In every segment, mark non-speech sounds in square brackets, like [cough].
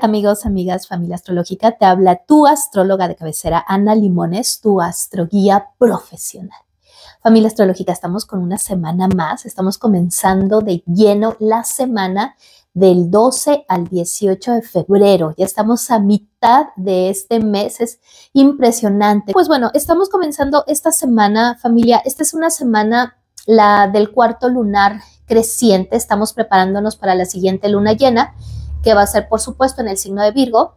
amigos, amigas, familia astrológica? Te habla tu astróloga de cabecera, Ana Limones, tu astroguía profesional. Familia astrológica, estamos con una semana más, estamos comenzando de lleno la semana del 12 al 18 de febrero. Ya estamos a mitad de este mes, es impresionante. Pues bueno, estamos comenzando esta semana, familia. Esta es una semana, la del cuarto lunar creciente. Estamos preparándonos para la siguiente luna llena que va a ser por supuesto en el signo de Virgo.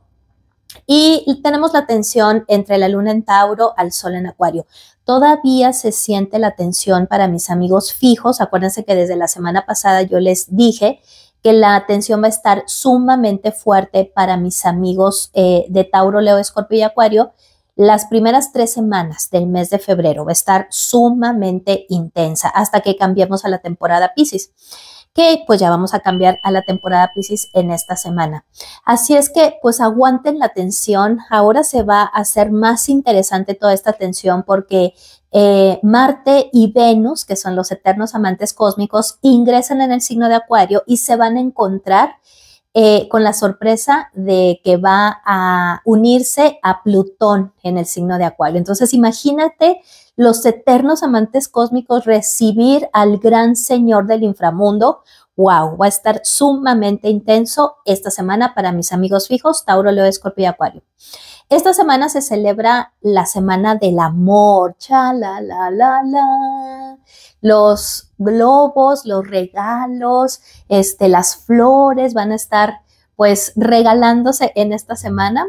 Y tenemos la tensión entre la luna en Tauro al sol en Acuario. Todavía se siente la tensión para mis amigos fijos. Acuérdense que desde la semana pasada yo les dije que la tensión va a estar sumamente fuerte para mis amigos eh, de Tauro, Leo, Escorpio y Acuario. Las primeras tres semanas del mes de febrero va a estar sumamente intensa hasta que cambiemos a la temporada Pisces que pues ya vamos a cambiar a la temporada Pisces en esta semana. Así es que pues aguanten la tensión, ahora se va a hacer más interesante toda esta tensión porque eh, Marte y Venus, que son los eternos amantes cósmicos, ingresan en el signo de Acuario y se van a encontrar eh, con la sorpresa de que va a unirse a Plutón en el signo de Acuario. Entonces imagínate los eternos amantes cósmicos recibir al gran Señor del inframundo. Wow, va a estar sumamente intenso esta semana para mis amigos fijos, Tauro, Leo, Escorpio y Acuario. Esta semana se celebra la semana del amor. Cha la la la la. Los globos, los regalos, este, las flores van a estar pues regalándose en esta semana.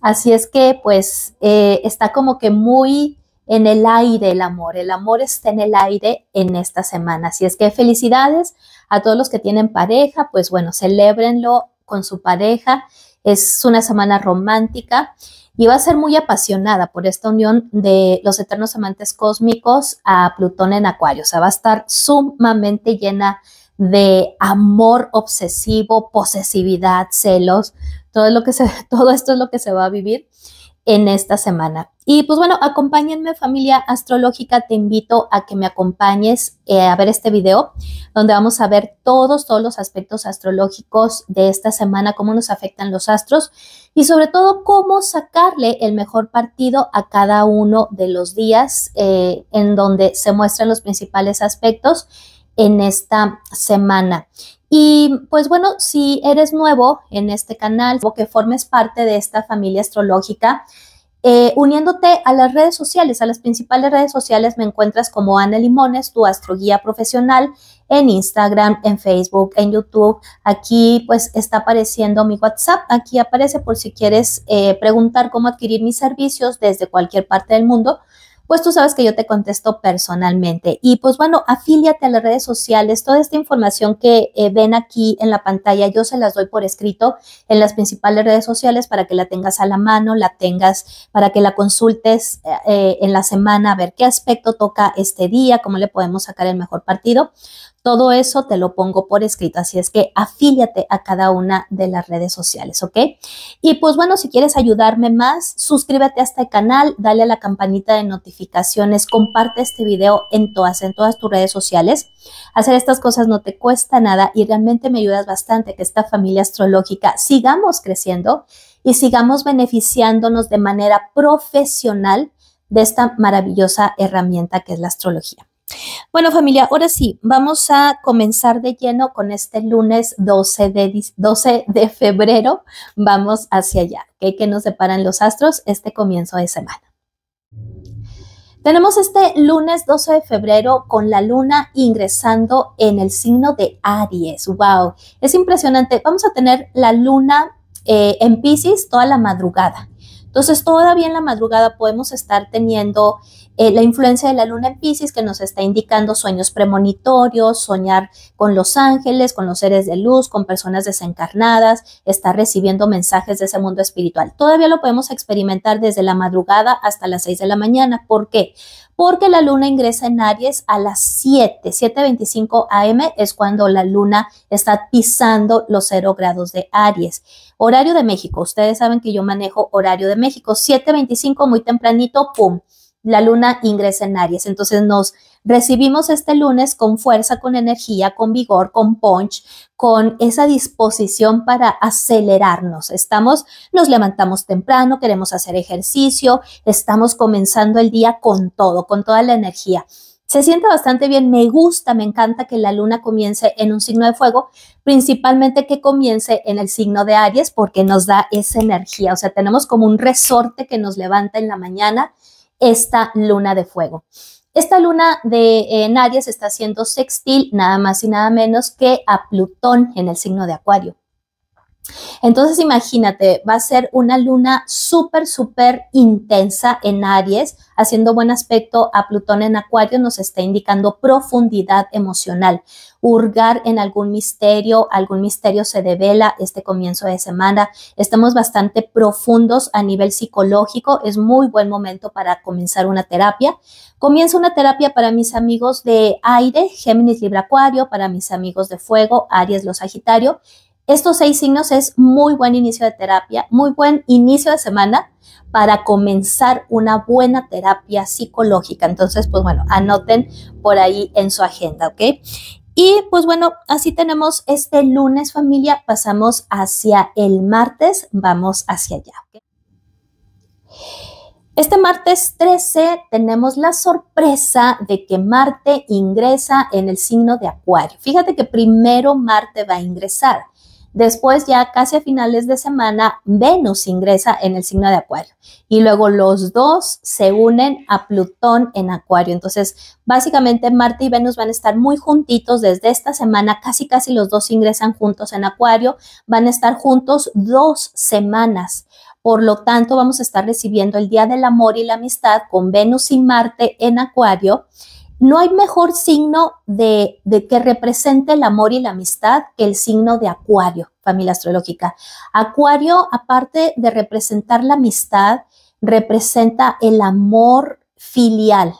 Así es que pues eh, está como que muy en el aire el amor. El amor está en el aire en esta semana. Así es que felicidades a todos los que tienen pareja, pues bueno, celebrenlo con su pareja. Es una semana romántica y va a ser muy apasionada por esta unión de los eternos amantes cósmicos a Plutón en Acuario. O sea, va a estar sumamente llena de amor obsesivo, posesividad, celos. Todo, lo que se, [laughs] todo esto es lo que se va a vivir en esta semana. Y pues bueno, acompáñenme familia astrológica, te invito a que me acompañes eh, a ver este video donde vamos a ver todos, todos los aspectos astrológicos de esta semana, cómo nos afectan los astros y sobre todo cómo sacarle el mejor partido a cada uno de los días eh, en donde se muestran los principales aspectos en esta semana. Y pues bueno, si eres nuevo en este canal o que formes parte de esta familia astrológica, eh, uniéndote a las redes sociales, a las principales redes sociales me encuentras como Ana Limones, tu astroguía profesional, en Instagram, en Facebook, en YouTube. Aquí pues está apareciendo mi WhatsApp, aquí aparece por si quieres eh, preguntar cómo adquirir mis servicios desde cualquier parte del mundo pues tú sabes que yo te contesto personalmente. Y pues bueno, afíliate a las redes sociales. Toda esta información que eh, ven aquí en la pantalla, yo se las doy por escrito en las principales redes sociales para que la tengas a la mano, la tengas para que la consultes eh, eh, en la semana, a ver qué aspecto toca este día, cómo le podemos sacar el mejor partido. Todo eso te lo pongo por escrito, así es que afíliate a cada una de las redes sociales, ¿ok? Y pues bueno, si quieres ayudarme más, suscríbete a este canal, dale a la campanita de notificaciones, comparte este video en todas, en todas tus redes sociales. Hacer estas cosas no te cuesta nada y realmente me ayudas bastante que esta familia astrológica sigamos creciendo y sigamos beneficiándonos de manera profesional de esta maravillosa herramienta que es la astrología. Bueno familia, ahora sí, vamos a comenzar de lleno con este lunes 12 de, de febrero. Vamos hacia allá, hay que nos deparan los astros este comienzo de semana. Tenemos este lunes 12 de febrero con la luna ingresando en el signo de Aries. ¡Wow! Es impresionante. Vamos a tener la luna eh, en Pisces toda la madrugada. Entonces, todavía en la madrugada podemos estar teniendo eh, la influencia de la luna en Pisces que nos está indicando sueños premonitorios, soñar con los ángeles, con los seres de luz, con personas desencarnadas, está recibiendo mensajes de ese mundo espiritual. Todavía lo podemos experimentar desde la madrugada hasta las 6 de la mañana. ¿Por qué? Porque la luna ingresa en Aries a las 7, 7.25 am es cuando la luna está pisando los 0 grados de Aries. Horario de México, ustedes saben que yo manejo horario de México, 7.25 muy tempranito, ¡pum! la luna ingresa en Aries. Entonces nos recibimos este lunes con fuerza, con energía, con vigor, con punch, con esa disposición para acelerarnos. Estamos, nos levantamos temprano, queremos hacer ejercicio, estamos comenzando el día con todo, con toda la energía. Se siente bastante bien, me gusta, me encanta que la luna comience en un signo de fuego, principalmente que comience en el signo de Aries porque nos da esa energía, o sea, tenemos como un resorte que nos levanta en la mañana, esta luna de fuego. Esta luna de eh, está siendo sextil nada más y nada menos que a Plutón en el signo de Acuario. Entonces imagínate, va a ser una luna súper, súper intensa en Aries, haciendo buen aspecto a Plutón en Acuario, nos está indicando profundidad emocional, hurgar en algún misterio, algún misterio se devela este comienzo de semana, estamos bastante profundos a nivel psicológico, es muy buen momento para comenzar una terapia. Comienza una terapia para mis amigos de aire, Géminis Libra Acuario, para mis amigos de fuego, Aries, los Sagitario, estos seis signos es muy buen inicio de terapia, muy buen inicio de semana para comenzar una buena terapia psicológica. Entonces, pues bueno, anoten por ahí en su agenda, ¿ok? Y pues bueno, así tenemos este lunes familia, pasamos hacia el martes, vamos hacia allá. Este martes 13 tenemos la sorpresa de que Marte ingresa en el signo de Acuario. Fíjate que primero Marte va a ingresar. Después, ya casi a finales de semana, Venus ingresa en el signo de Acuario. Y luego los dos se unen a Plutón en Acuario. Entonces, básicamente Marte y Venus van a estar muy juntitos desde esta semana. Casi, casi los dos ingresan juntos en Acuario. Van a estar juntos dos semanas. Por lo tanto, vamos a estar recibiendo el Día del Amor y la Amistad con Venus y Marte en Acuario no hay mejor signo de, que represente el amor y la amistad que el signo de Acuario, familia astrológica. Acuario, aparte de representar la amistad, representa el amor filial.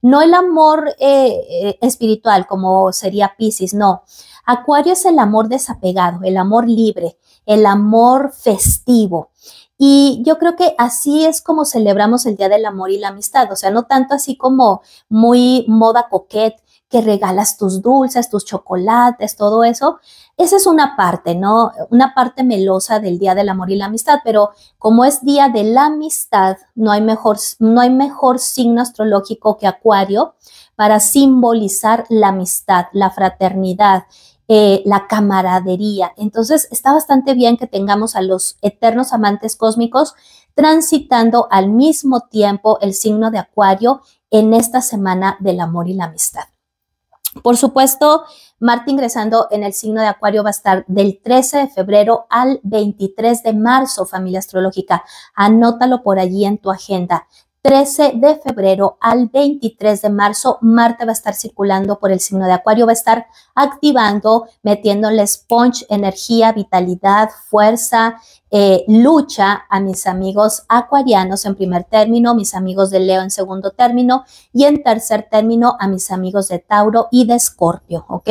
No el amor eh, eh, espiritual como sería Pisces, no. Acuario es el amor desapegado, el amor libre, el amor festivo, y yo creo que así es como celebramos el Día del Amor y la Amistad, o sea, no tanto así como muy moda coquet, que regalas tus dulces, tus chocolates, todo eso. Esa es una parte, ¿no? Una parte melosa del Día del Amor y la Amistad, pero como es Día de la Amistad, no hay mejor, no hay mejor signo astrológico que Acuario para simbolizar la amistad, la fraternidad eh, la camaradería. Entonces está bastante bien que tengamos a los eternos amantes cósmicos transitando al mismo tiempo el signo de Acuario en esta semana del amor y la amistad. Por supuesto, Marte ingresando en el signo de Acuario va a estar del 13 de febrero al 23 de marzo, familia astrológica. Anótalo por allí en tu agenda. 13 de febrero al 23 de marzo, Marte va a estar circulando por el signo de Acuario, va a estar activando, metiéndole sponge, energía, vitalidad, fuerza, eh, lucha a mis amigos acuarianos en primer término, mis amigos de Leo en segundo término y en tercer término a mis amigos de Tauro y de Escorpio, ¿ok?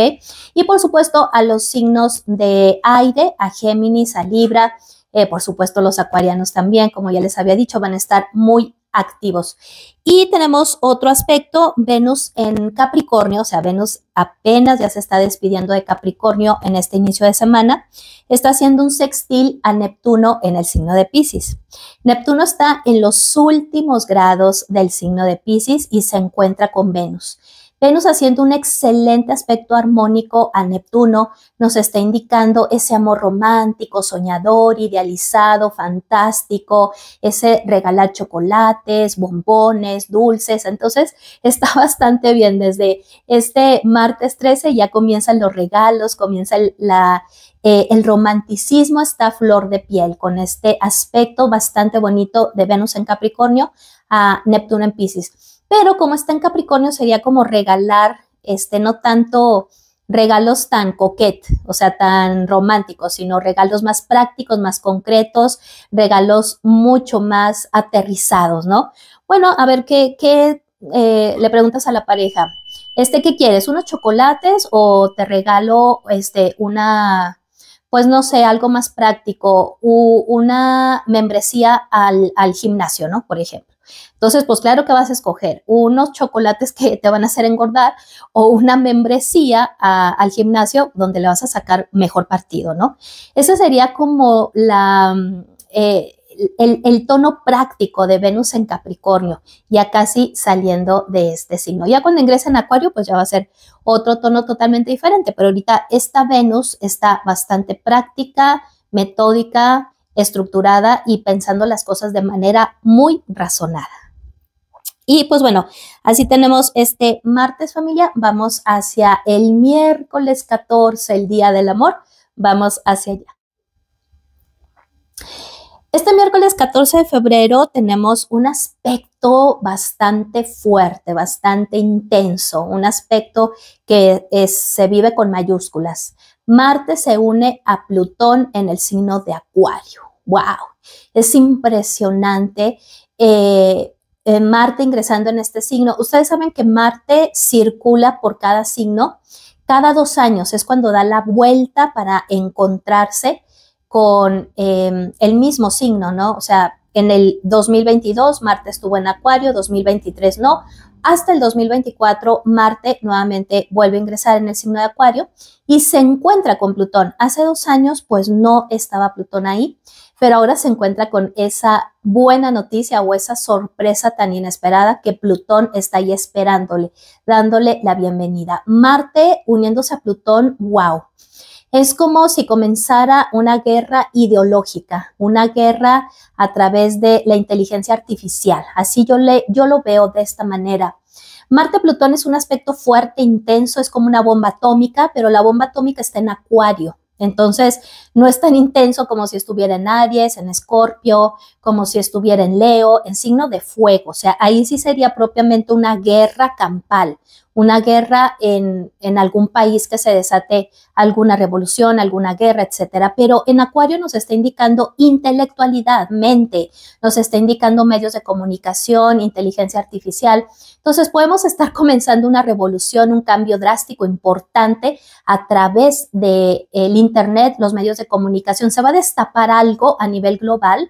Y por supuesto a los signos de aire, a Géminis, a Libra. Eh, por supuesto, los acuarianos también, como ya les había dicho, van a estar muy activos. Y tenemos otro aspecto, Venus en Capricornio, o sea, Venus apenas ya se está despidiendo de Capricornio en este inicio de semana, está haciendo un sextil a Neptuno en el signo de Pisces. Neptuno está en los últimos grados del signo de Pisces y se encuentra con Venus. Venus haciendo un excelente aspecto armónico a Neptuno nos está indicando ese amor romántico, soñador, idealizado, fantástico, ese regalar chocolates, bombones, dulces. Entonces [laughs] está bastante bien. Desde este martes 13 ya comienzan los regalos, comienza el, la, eh, el romanticismo está flor de piel con este aspecto bastante bonito de Venus en Capricornio a Neptuno en Pisces pero como está en Capricornio sería como regalar, este, no tanto regalos tan coquet, o sea, tan románticos, sino regalos más prácticos, más concretos, regalos mucho más aterrizados, ¿no? Bueno, a ver, ¿qué, eh, le preguntas a la pareja? Este, ¿qué quieres? ¿Unos chocolates o te regalo, este, una, pues no sé, algo más práctico, o una membresía al gimnasio, ¿no? Por ejemplo. Entonces, pues claro que vas a escoger unos chocolates que te van a hacer engordar o una membresía al gimnasio donde le vas a sacar mejor partido, ¿no? Ese sería como eh, el, el, tono práctico de Venus en Capricornio, ya casi saliendo de este signo. Ya cuando ingresa en Acuario, pues ya va a ser otro tono totalmente diferente, pero ahorita esta Venus está bastante práctica, metódica, estructurada y pensando las cosas de manera muy razonada. Y pues bueno, así tenemos este martes familia, vamos hacia el miércoles 14, el Día del Amor, vamos hacia allá. Este miércoles 14 de febrero tenemos un aspecto bastante fuerte, bastante intenso, un aspecto que es, se vive con mayúsculas. Marte se une a Plutón en el signo de Acuario. ¡Wow! Es impresionante. Eh, eh, Marte ingresando en este signo. Ustedes saben que Marte circula por cada signo. Cada dos años es cuando da la vuelta para encontrarse con eh, el mismo signo, ¿no? O sea, en el 2022 Marte estuvo en Acuario, 2023 no. Hasta el 2024 Marte nuevamente vuelve a ingresar en el signo de Acuario y se encuentra con Plutón. Hace dos años pues no estaba Plutón ahí, pero ahora se encuentra con esa buena noticia o esa sorpresa tan inesperada que Plutón está ahí esperándole, dándole la bienvenida. Marte uniéndose a Plutón, wow, es como si comenzara una guerra ideológica, una guerra a través de la inteligencia artificial. Así yo, le, yo lo veo de esta manera. Marte-Plutón es un aspecto fuerte, intenso, es como una bomba atómica, pero la bomba atómica está en Acuario. Entonces, no es tan intenso como si estuviera en Aries, en Escorpio, como si estuviera en Leo, en signo de fuego. O sea, ahí sí sería propiamente una guerra campal, una guerra en, algún país que se desate alguna revolución, alguna guerra, etcétera. Pero en Acuario nos está indicando intelectualidad, mente, nos está indicando medios de comunicación, inteligencia artificial. Entonces podemos estar [laughs] comenzando una revolución, un cambio drástico, importante a través del eh, Internet, los medios de comunicación. Se va a destapar algo a nivel global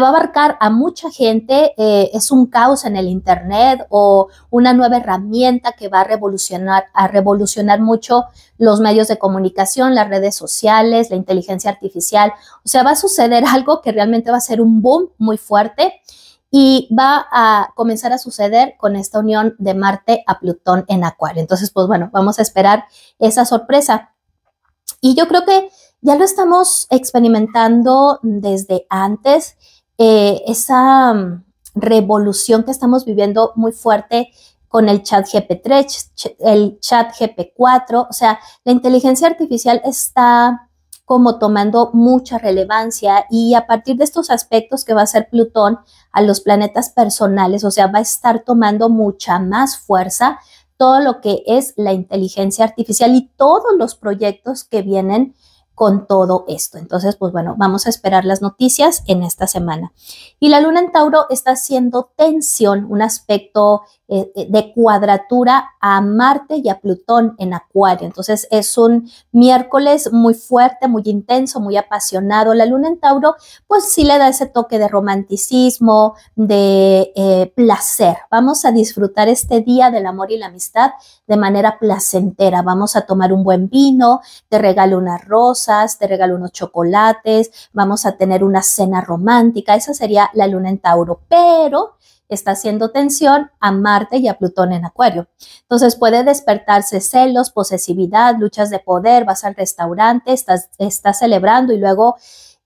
va a abarcar a mucha gente, eh, es un caos en el Internet o una nueva herramienta que va a revolucionar, a revolucionar mucho los medios de comunicación, las redes sociales, la inteligencia artificial. O sea, va a suceder [laughs] algo que realmente va a ser un boom muy fuerte y va a comenzar a suceder con esta unión de Marte a Plutón en Acuario. Entonces, pues bueno, vamos a esperar esa sorpresa. Y yo creo que ya lo estamos experimentando desde antes. Eh, esa mm, revolución que estamos viviendo muy fuerte con el chat GP3, el chat GP4, o sea, la inteligencia artificial está como tomando mucha relevancia y a partir de estos aspectos que va a ser Plutón a los planetas personales, o sea, va a estar tomando mucha más fuerza todo lo que es la inteligencia artificial y todos los proyectos que vienen con todo esto. Entonces, pues bueno, vamos a esperar las noticias en esta semana. Y la luna en Tauro está haciendo tensión, un aspecto eh, eh, de cuadratura a Marte y a Plutón en Acuario. Entonces es un miércoles muy fuerte, muy intenso, muy apasionado. La luna en Tauro pues sí le da ese toque de romanticismo, de eh, placer. Vamos a disfrutar este día del amor y la amistad de manera placentera. Vamos a tomar un buen vino, te regalo unas rosas, te regalo unos chocolates, vamos a tener una cena romántica. Esa sería la luna en Tauro. Pero está haciendo tensión a Marte y a Plutón en Acuario. Entonces puede despertarse celos, posesividad, luchas de poder, vas al restaurante, estás, celebrando y luego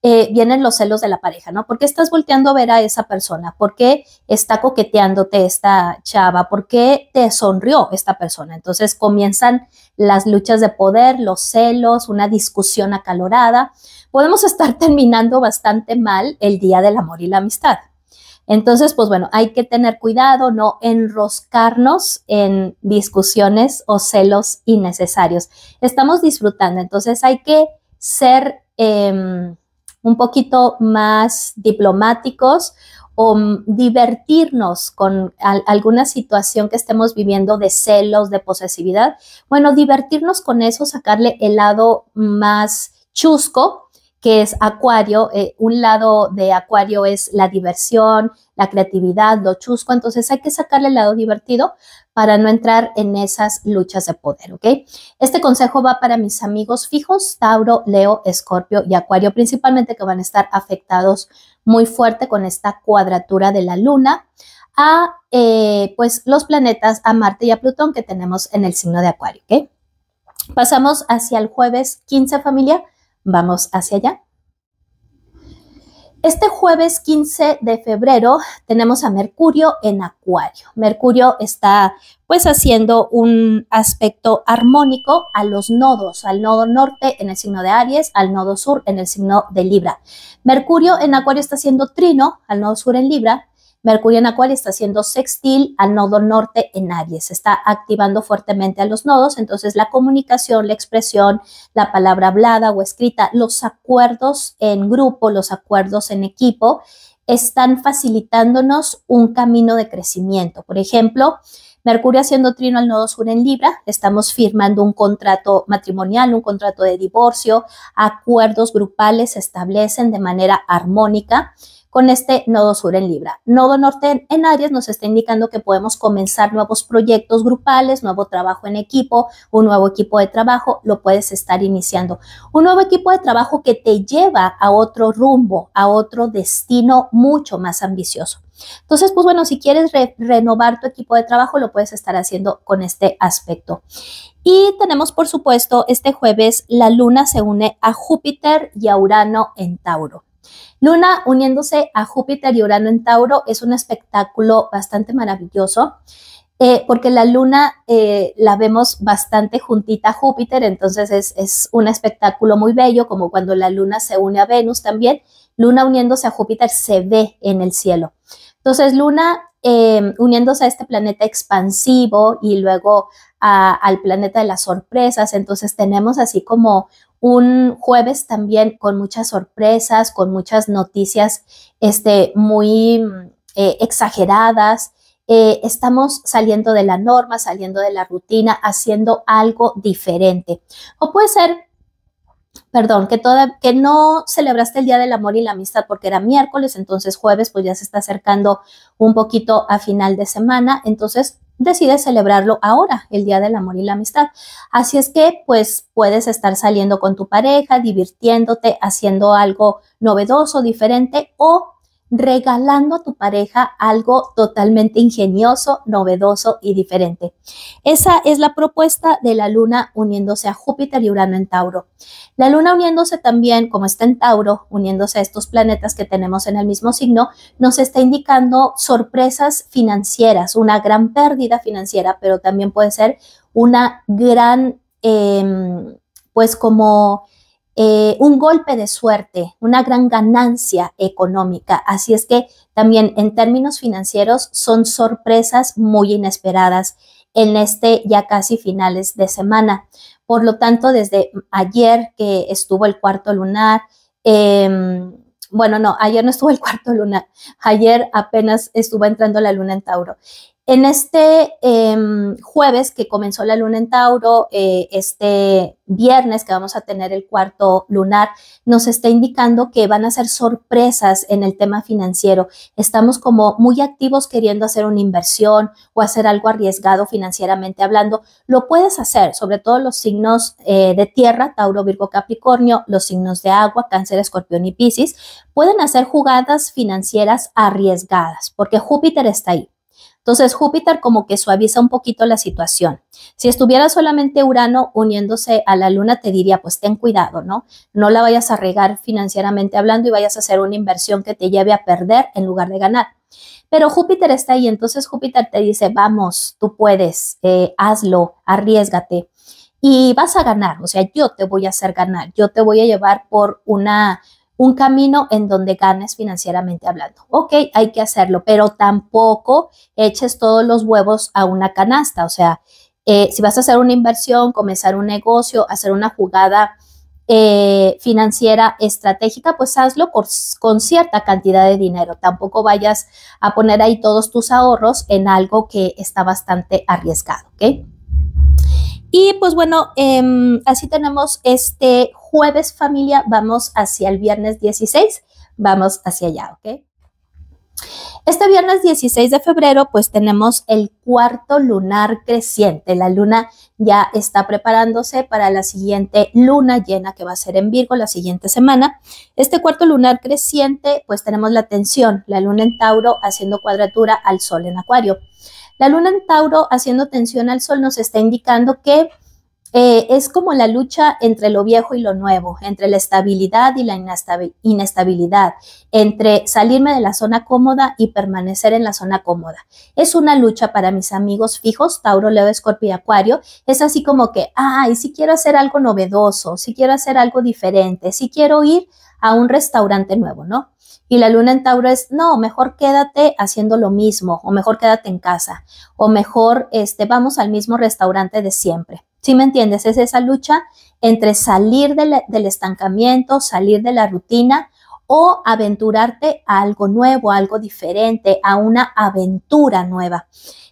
eh, vienen los celos de la pareja, ¿no? ¿Por qué estás volteando a ver a esa persona? ¿Por qué está coqueteándote esta chava? ¿Por qué te sonrió esta persona? Entonces comienzan las luchas de poder, los celos, una discusión acalorada. Podemos [laughs] estar terminando bastante mal el día del amor y la amistad. Entonces, pues bueno, hay que tener cuidado, no enroscarnos en discusiones o celos innecesarios. Estamos disfrutando, entonces hay que ser em, un poquito más diplomáticos o divertirnos con alguna situación que estemos viviendo de celos, de posesividad. Bueno, divertirnos con eso, sacarle el lado más chusco que es Acuario. Eh, un lado de Acuario es la diversión, la creatividad, lo chusco. Entonces hay que sacarle el lado divertido para no entrar en esas luchas de poder, ¿ok? Este consejo va para mis amigos fijos, Tauro, Leo, Escorpio y Acuario, principalmente que van a estar afectados muy fuerte con esta cuadratura de la luna a eh, pues los planetas a Marte y a Plutón que tenemos en el signo de Acuario, ¿ok? Pasamos hacia el jueves 15 familia Vamos hacia allá. Este jueves 15 de febrero tenemos a Mercurio en Acuario. Mercurio está pues haciendo un aspecto armónico a los nodos, al nodo norte en el signo de Aries, al nodo sur en el signo de Libra. Mercurio en Acuario está haciendo trino al nodo sur en Libra Mercurio en Acuario está haciendo sextil al nodo norte en Aries. Se está activando fuertemente a los nodos, entonces la comunicación, la expresión, la palabra hablada o escrita, los acuerdos en grupo, los acuerdos en equipo, están facilitándonos un camino de crecimiento. Por ejemplo, Mercurio haciendo trino al nodo sur en Libra, estamos firmando un contrato matrimonial, un contrato de divorcio, acuerdos grupales se establecen de manera armónica con este nodo sur en Libra. Nodo norte en Aries nos está indicando que podemos comenzar nuevos proyectos grupales, nuevo trabajo en equipo, un nuevo equipo de trabajo, lo puedes estar iniciando. Un nuevo equipo de trabajo que te lleva a otro rumbo, a otro destino mucho más ambicioso. Entonces, pues bueno, si quieres renovar tu equipo de trabajo, lo puedes estar haciendo con este aspecto. Y tenemos, por supuesto, este jueves la luna se une a Júpiter y a Urano en Tauro. Luna uniéndose a Júpiter y Urano en Tauro es un espectáculo bastante maravilloso. Eh, porque la luna eh, la vemos bastante juntita a Júpiter, entonces es, un espectáculo muy bello, como cuando la luna se une a Venus también, luna uniéndose a Júpiter se ve en el cielo. Entonces luna eh, uniéndose a este planeta expansivo y luego al planeta de las sorpresas, entonces tenemos así como un jueves también con muchas sorpresas, con muchas noticias este, muy mm, eh, exageradas. Eh, estamos saliendo de la norma, saliendo de la rutina, haciendo algo diferente. O puede ser perdón, que, que no celebraste el Día del Amor y la Amistad porque era miércoles, entonces jueves pues ya se está acercando un poquito a final de semana, entonces decides celebrarlo ahora, el Día del Amor y la Amistad. Así es que, pues, puedes estar saliendo con tu pareja, divirtiéndote, haciendo algo novedoso, diferente o regalando a tu pareja algo totalmente ingenioso, novedoso y diferente. Esa es la propuesta de la luna uniéndose a Júpiter y Urano en Tauro. La luna uniéndose también, como está en Tauro, uniéndose a estos planetas que tenemos en el mismo signo, nos está indicando sorpresas financieras, una gran pérdida financiera, pero también puede ser una gran, em, pues como eh, un golpe de suerte, una gran ganancia económica. Así es que también en términos financieros son sorpresas muy inesperadas en este ya casi finales de semana. Por lo tanto, desde ayer que estuvo el cuarto lunar, em, bueno, no, ayer no estuvo el cuarto lunar, ayer apenas estuvo entrando la luna en Tauro. En este em, jueves que comenzó la luna en Tauro, eh, este viernes que vamos a tener el cuarto lunar, nos está indicando que van a ser sorpresas en el tema financiero. Estamos como muy activos queriendo hacer una inversión o hacer algo arriesgado financieramente hablando. Lo puedes hacer, sobre todo los signos eh, de tierra, Tauro, Virgo, Capricornio, los signos de agua, Cáncer, Escorpión y Piscis. Pueden hacer jugadas financieras arriesgadas porque Júpiter está ahí entonces Júpiter como que suaviza un poquito la situación. Si estuviera solamente Urano uniéndose a la Luna, te diría, pues ten cuidado, ¿no? No la vayas a regar financieramente hablando y vayas a hacer una inversión que te lleve a perder en lugar de ganar. Pero Júpiter está ahí, entonces Júpiter te dice, vamos, tú puedes, eh, hazlo, arriesgate y vas a ganar, o sea, yo te voy a hacer ganar, yo te voy a llevar por una un camino en donde ganes financieramente hablando. Ok, hay que hacerlo, pero tampoco eches todos los huevos a una canasta. O sea, eh, si vas a hacer una inversión, comenzar un negocio, hacer una jugada eh, financiera estratégica, pues hazlo con cierta cantidad de dinero. Tampoco vayas a poner ahí todos tus ahorros en algo que está bastante arriesgado. ¿ok? Y pues bueno, em, así tenemos este jueves familia, vamos hacia el viernes 16, vamos hacia allá, ¿ok? Este viernes 16 de febrero, pues tenemos el cuarto lunar creciente. La luna ya está preparándose para la siguiente luna llena que va a ser en Virgo la siguiente semana. Este cuarto lunar creciente, pues tenemos la tensión, la luna en Tauro haciendo cuadratura al sol en Acuario. La luna en Tauro, haciendo tensión al sol, nos está indicando que eh, es como la lucha entre lo viejo y lo nuevo, entre la estabilidad y la inestabilidad, entre salirme de la zona cómoda y permanecer en la zona cómoda. Es una lucha para mis amigos fijos, Tauro, Leo, Escorpio y Acuario. Es así como que, ay, si quiero hacer algo novedoso, si quiero hacer algo diferente, si quiero ir a un restaurante nuevo, ¿no? Y la luna en Tauro es, no, mejor quédate haciendo lo mismo, o mejor quédate en casa, o mejor este, vamos al mismo restaurante de siempre. ¿Sí me entiendes? Es esa lucha entre salir del estancamiento, salir de la rutina o aventurarte a algo nuevo, algo diferente, a una aventura nueva.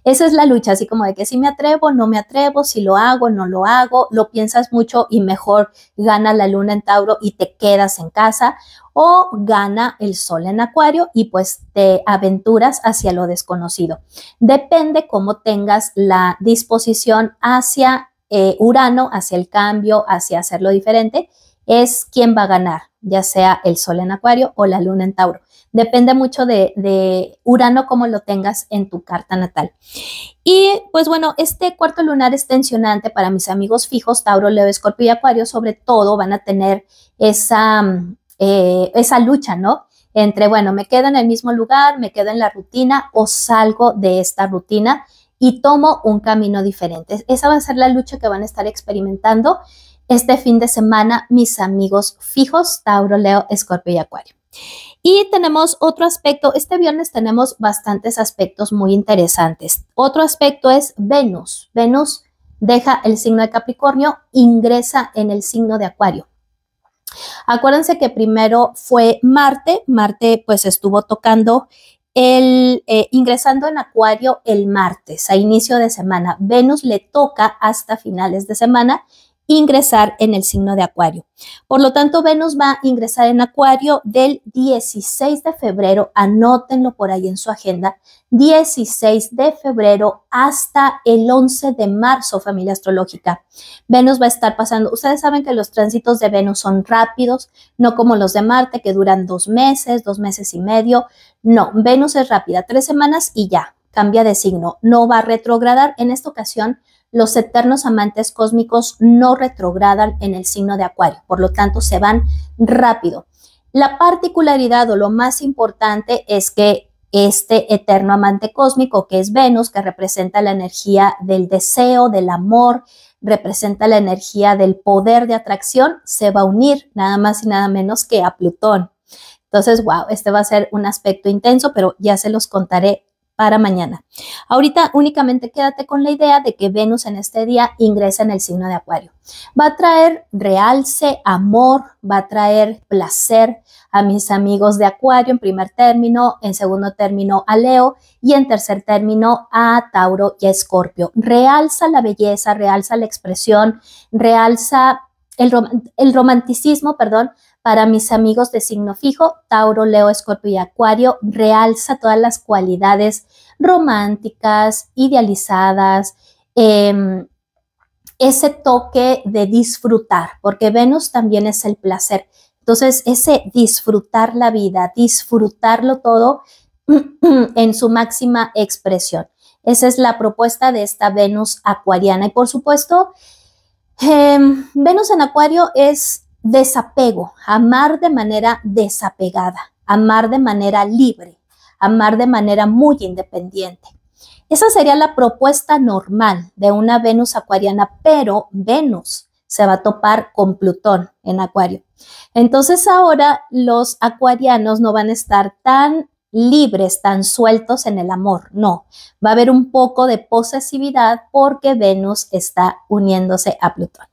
Esa es la lucha, así como de que si me atrevo, no me atrevo, si lo hago, no lo hago, lo piensas mucho y mejor gana la luna en Tauro y te quedas en casa, o gana el sol en acuario y pues te aventuras hacia lo desconocido. Depende cómo tengas la disposición hacia eh, Urano, hacia el cambio, hacia hacerlo diferente, es quien va a ganar, ya sea el sol en acuario o la luna en tauro. Depende mucho de, Urano cómo lo tengas en tu carta natal. Y pues bueno, este cuarto lunar es tensionante para mis amigos fijos, Tauro, Leo, Escorpio y Acuario, sobre todo van a tener esa mm, eh, esa lucha, ¿no? Entre, bueno, me quedo en el mismo lugar, me quedo en la rutina o salgo de esta rutina y tomo un camino diferente. Esa va a ser la lucha que van a estar experimentando este fin de semana mis amigos fijos, Tauro, Leo, Escorpio y Acuario. Y tenemos otro aspecto, este viernes tenemos bastantes aspectos muy interesantes. Otro aspecto es Venus. Venus deja el signo de Capricornio, ingresa en el signo de Acuario. Acuérdense que primero fue Marte, Marte pues estuvo tocando el, eh, ingresando en Acuario el martes, a inicio de semana. Venus le toca hasta finales de semana ingresar en el signo de Acuario. Por lo tanto, Venus va a ingresar en Acuario del 16 de febrero, anótenlo por ahí en su agenda, 16 de febrero hasta el 11 de marzo, familia astrológica. Venus va a estar pasando, ustedes saben que los tránsitos de Venus son rápidos, no como los de Marte que duran dos meses, dos meses y medio. No, Venus es rápida, tres semanas y ya, cambia de signo, no va a retrogradar en esta ocasión los eternos amantes cósmicos no retrogradan en el signo de Acuario, por lo tanto se van rápido. La particularidad o lo más importante es que este eterno amante cósmico que es Venus, que representa la energía del deseo, del amor, representa la energía del poder de atracción, se va a unir nada más y nada menos que a Plutón. Entonces, wow, este va a ser un aspecto intenso, pero ya se los contaré para mañana. Ahorita únicamente quédate con la idea de que Venus en este día ingresa en el signo de Acuario. Va a traer realce, amor, va a traer placer a mis amigos de Acuario en primer término, en segundo término a Leo y en tercer término a Tauro y a Escorpio. Realza la belleza, realza la expresión, realza el, el romanticismo, perdón, para mis amigos de signo fijo, Tauro, Leo, Escorpio y Acuario, realza todas las cualidades románticas, idealizadas, em, ese toque de disfrutar, porque Venus también es el placer. Entonces, ese disfrutar la vida, disfrutarlo todo [clears throat] en su máxima expresión. Esa es la propuesta de esta Venus acuariana. Y por supuesto, em, Venus en Acuario es desapego, amar de manera desapegada, amar de manera libre, amar de manera muy independiente. Esa sería la propuesta normal de una Venus acuariana, pero Venus se va a topar con Plutón en Acuario. Entonces ahora los acuarianos no van a estar tan libres, tan sueltos en el amor, no. Va a haber un poco de posesividad porque Venus está uniéndose a Plutón.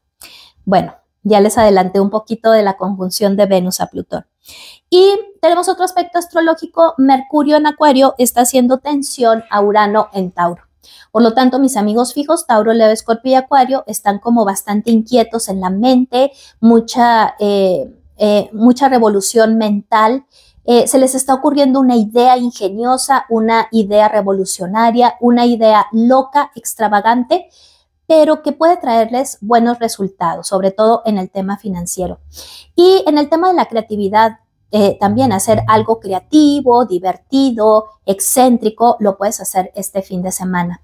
Bueno, ya les adelanté un poquito de la conjunción de Venus a Plutón. Y tenemos otro aspecto astrológico, Mercurio en Acuario está haciendo tensión a Urano en Tauro. Por lo tanto, mis amigos fijos, Tauro, Leo, Escorpio y Acuario, están como bastante inquietos en la mente, mucha, eh, eh, mucha revolución mental. Eh, se les está ocurriendo una idea ingeniosa, una idea revolucionaria, una idea loca, extravagante, pero que puede traerles buenos resultados, sobre todo en el tema financiero. Y en el tema de la creatividad, eh, también hacer algo creativo, divertido, excéntrico, lo puedes hacer este fin de semana.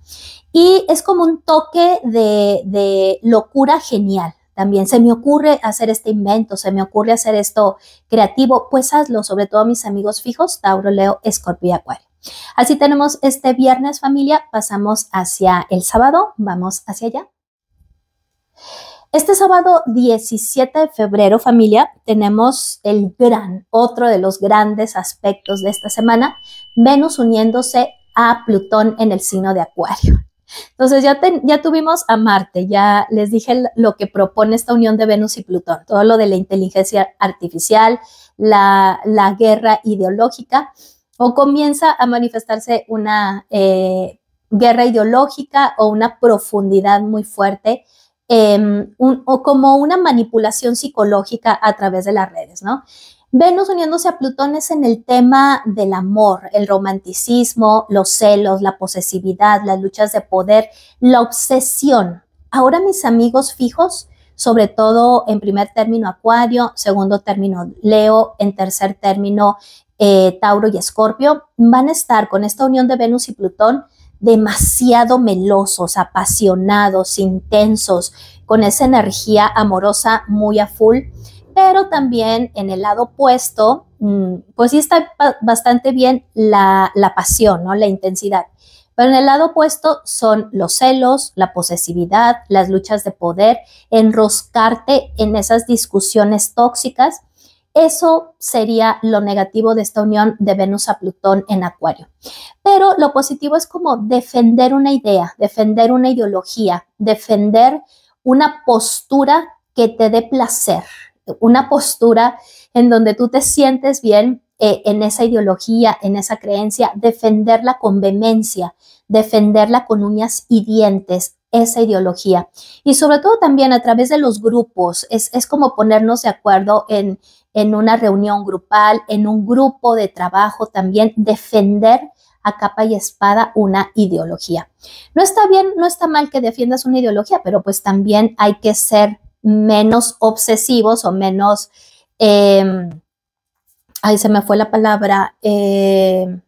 Y es como un toque de, locura genial. También se me ocurre hacer este invento, se me ocurre hacer esto creativo, pues hazlo, sobre todo a mis amigos fijos, Tauro, Leo, Escorpio y Acuario. Así tenemos este viernes familia, pasamos hacia el sábado, vamos hacia allá. Este sábado 17 de febrero, familia, tenemos el gran, otro de los grandes aspectos de esta semana, Venus uniéndose a Plutón en el signo de Acuario. Entonces ya, ya tuvimos a Marte, ya les dije lo que propone esta unión de Venus y Plutón, todo lo de la inteligencia artificial, la, la guerra ideológica o comienza a manifestarse una eh, guerra ideológica o una profundidad muy fuerte em, o como una manipulación psicológica a través de las redes, ¿no? Venus uniéndose a Plutón es en el tema del amor, el romanticismo, los celos, la posesividad, las luchas de poder, la obsesión. Ahora mis amigos fijos, sobre todo en primer término Acuario, segundo término Leo, en tercer término eh, Tauro y Escorpio, van a estar con esta unión de Venus y Plutón demasiado melosos, apasionados, intensos, con esa energía amorosa muy a full, pero también en el lado opuesto, mm, pues sí está bastante bien la, la pasión, ¿no? La intensidad. Pero en el lado opuesto son los celos, la posesividad, las luchas de poder, enroscarte en esas discusiones tóxicas eso sería lo negativo de esta unión de Venus a Plutón en Acuario. Pero lo positivo es como defender una idea, defender una ideología, defender una postura que te dé placer, una postura en donde tú te sientes bien eh, en esa ideología, en esa creencia, defenderla con vehemencia, defenderla con uñas y dientes, esa ideología. Y sobre todo también a través de los grupos, es como ponernos de acuerdo en en una reunión grupal, en un grupo de trabajo también, defender a capa y espada una ideología. No está bien, no está mal que defiendas una ideología, pero pues también hay que ser menos obsesivos o menos, eh, ahí se me fue la palabra, eh,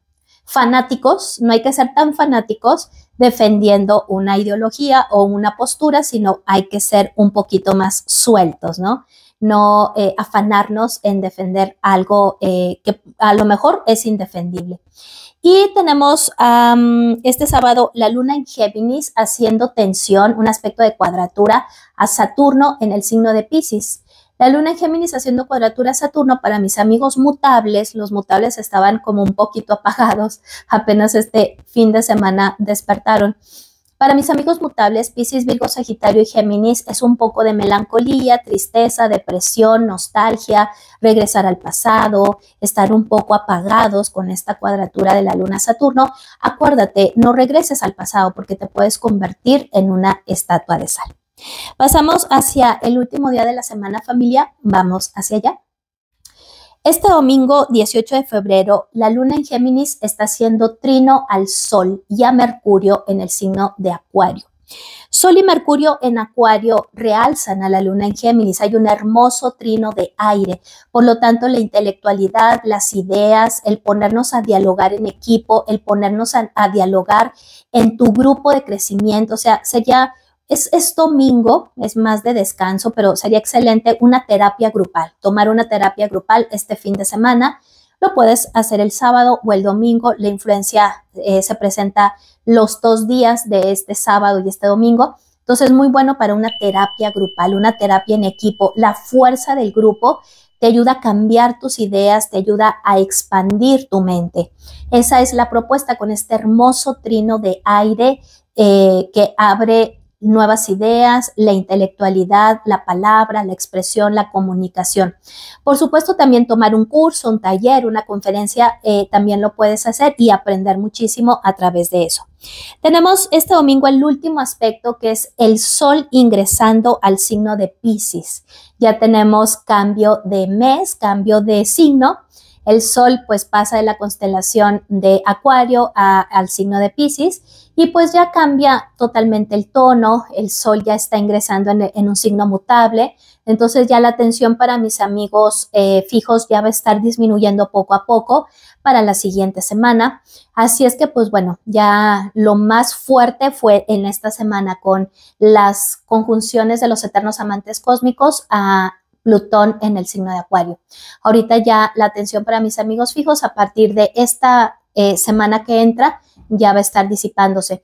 fanáticos, no hay que ser tan fanáticos defendiendo una ideología o una postura, sino hay que ser un poquito más sueltos, ¿no? no eh, afanarnos en defender algo eh, que a lo mejor es indefendible. Y tenemos este sábado la luna en Géminis haciendo tensión, un aspecto de cuadratura a Saturno en el signo de Pisces. La luna en Géminis haciendo cuadratura a Saturno para mis amigos mutables. Los mutables estaban como un poquito apagados, [laughs] apenas este fin de semana despertaron. Para mis amigos mutables, Pisces, Virgo, Sagitario y Géminis es un poco de melancolía, tristeza, depresión, nostalgia, regresar al pasado, estar un poco apagados con esta cuadratura de la luna Saturno. Acuérdate, no regreses al pasado porque te puedes convertir en una estatua de sal. Pasamos hacia el último día de la semana familia, vamos hacia allá. Este domingo 18 de febrero, la luna en Géminis está haciendo trino al Sol y a Mercurio en el signo de Acuario. Sol y Mercurio en Acuario realzan a la luna en Géminis. Hay un hermoso trino de aire. Por lo tanto, la intelectualidad, las ideas, el ponernos a dialogar en equipo, el ponernos a, dialogar en tu grupo de crecimiento, o sea, sería es, domingo, es más de descanso, pero sería excelente una terapia grupal, tomar una terapia grupal este fin de semana. Lo puedes hacer el sábado o el domingo. La influencia eh, se presenta los dos días de este sábado y este domingo. Entonces es muy bueno para una terapia grupal, una terapia en equipo. La fuerza del grupo te ayuda a cambiar tus ideas, te ayuda a expandir tu mente. Esa es la propuesta con este hermoso trino de aire eh, que abre nuevas ideas, la intelectualidad, la palabra, la expresión, la comunicación. Por supuesto, también tomar un curso, un taller, una conferencia, eh, también lo puedes hacer y aprender muchísimo a través de eso. Tenemos este domingo el último aspecto que es el sol ingresando al signo de Pisces. Ya tenemos cambio de mes, cambio de signo. El Sol pues pasa de la constelación de Acuario al signo de Pisces y pues ya cambia totalmente el tono, el Sol ya está ingresando en, un signo mutable, entonces ya la tensión para mis amigos eh, fijos ya va a estar disminuyendo poco a poco para la siguiente semana. Así es que pues bueno, ya lo más fuerte fue en esta semana con las conjunciones de los eternos amantes cósmicos a Plutón en el signo de Acuario. Ahorita ya la atención para mis amigos fijos a partir de esta eh, semana que entra ya va a estar disipándose.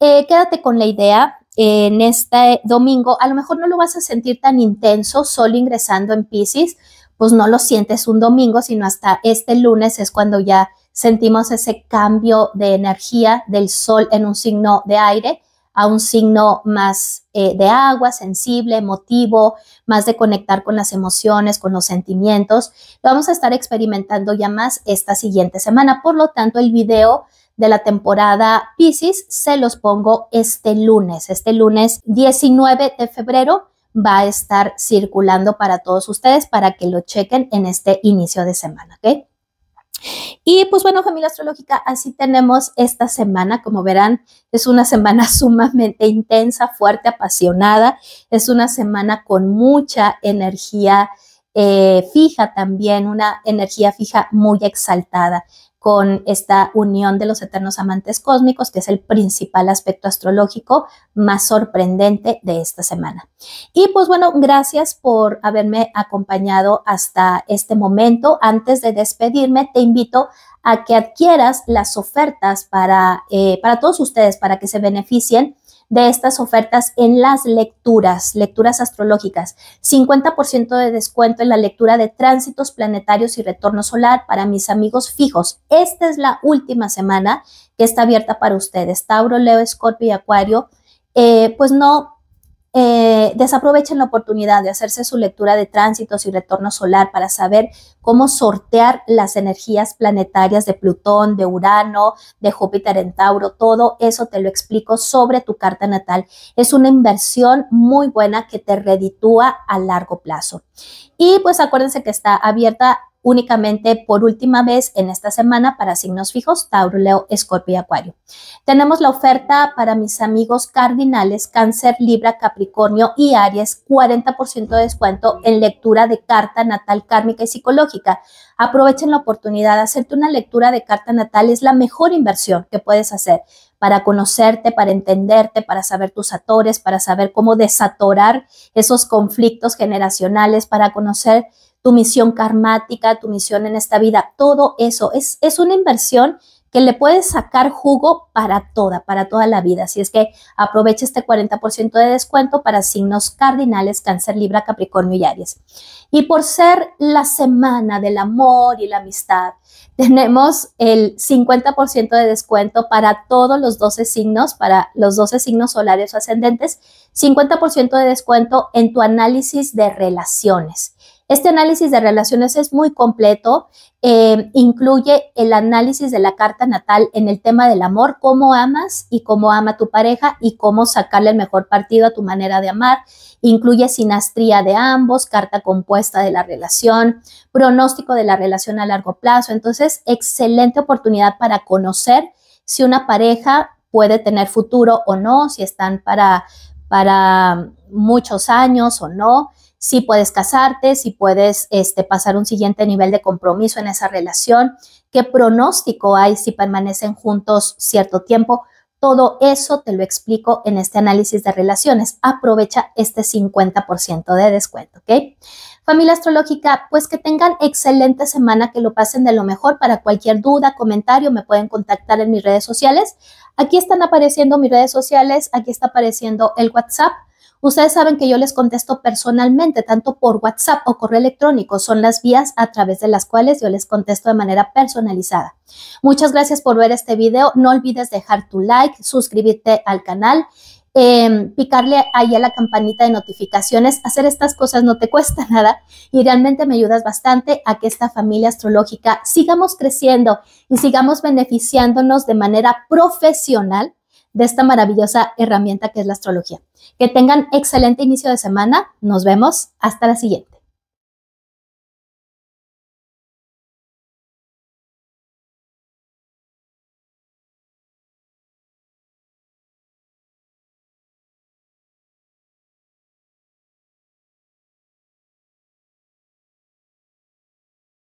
Eh, quédate con la idea en este domingo, a lo mejor no lo vas a sentir tan intenso solo ingresando en Pisces, pues no lo sientes un domingo, sino hasta este lunes es cuando ya sentimos ese cambio de energía del sol en un signo de aire a un signo más eh, de agua, sensible, emotivo, más de conectar con las emociones, con los sentimientos. vamos a estar experimentando ya más esta siguiente semana. Por lo tanto, el video de la temporada Pisces se los pongo este lunes, este lunes 19 de febrero va a estar circulando para todos ustedes para que lo chequen en este inicio de semana, y pues bueno, familia astrológica, así tenemos esta semana. Como verán, es una semana [laughs] sumamente intensa, fuerte, apasionada. Es una semana con mucha energía eh, fija también, una energía fija muy exaltada con esta unión de los eternos amantes cósmicos, que es el principal aspecto astrológico más sorprendente de esta semana. Y pues bueno, gracias por haberme acompañado hasta este momento. Antes de despedirme, te invito a que adquieras las ofertas para, eh, para todos ustedes, para que se beneficien de estas ofertas en las lecturas, lecturas astrológicas. 50% de descuento en la lectura de tránsitos planetarios y retorno solar para mis amigos fijos. Esta es la última semana que está abierta para ustedes. Tauro, Leo, Escorpio y Acuario. Eh, pues no, eh, desaprovechen la oportunidad de hacerse su lectura de tránsitos y retorno solar para saber cómo sortear las energías planetarias de Plutón, de Urano, de Júpiter en Tauro. Todo eso te lo explico sobre tu carta natal. Es una inversión muy buena que te reditúa a largo plazo. Y pues acuérdense que está abierta únicamente por última vez en esta semana para signos fijos, Tauro, Leo, Escorpio y Acuario. Tenemos la oferta para mis amigos cardinales, Cáncer, Libra, Capricornio y Aries, 40% de descuento en lectura de carta natal kármica y psicológica. Aprovechen la oportunidad, de hacerte una lectura de carta natal es la mejor inversión que puedes hacer para conocerte, para entenderte, para saber tus atores, para saber cómo desatorar esos conflictos generacionales, para conocer tu misión karmática, tu misión en esta vida, todo eso es, es una inversión que le puedes sacar jugo para toda, para toda la vida. Así es que aprovecha este 40% de descuento para signos cardinales, cáncer, libra, capricornio y aries. Y por ser la semana del amor y la amistad, [laughs] tenemos el 50% de descuento para todos los 12 signos, para los 12 signos solares o ascendentes, 50% de descuento en tu análisis de relaciones. Este análisis de relaciones es muy completo, eh, incluye el análisis de la carta natal en el tema del amor, cómo amas y cómo ama tu pareja y cómo sacarle el mejor partido a tu manera de amar. Incluye sinastría de ambos, carta compuesta de la relación, pronóstico de la relación a largo plazo. Entonces, excelente oportunidad para conocer si una pareja puede tener futuro o no, si están para, para muchos años o no, si puedes casarte, si puedes este, pasar un siguiente nivel de compromiso en esa relación, qué pronóstico hay si permanecen juntos cierto tiempo. Todo eso te lo explico en este análisis de relaciones. Aprovecha este 50% de descuento, ¿ok? Familia astrológica, pues que tengan excelente semana, que lo pasen de lo mejor. Para cualquier duda, comentario, me pueden contactar en mis redes sociales. Aquí están apareciendo mis redes sociales, aquí está apareciendo el WhatsApp Ustedes saben que yo les contesto personalmente, tanto por WhatsApp o correo electrónico. Son las vías a través de las cuales yo les contesto de manera personalizada. Muchas gracias por ver este video. No olvides dejar tu like, suscribirte al canal. Em, picarle ahí a la campanita de notificaciones. Hacer estas cosas no te [laughs] cuesta nada y realmente me ayudas bastante a que esta familia astrológica sigamos creciendo y sigamos beneficiándonos de manera profesional de esta maravillosa herramienta que es la astrología. Que tengan excelente inicio de semana. Nos vemos. Hasta la siguiente.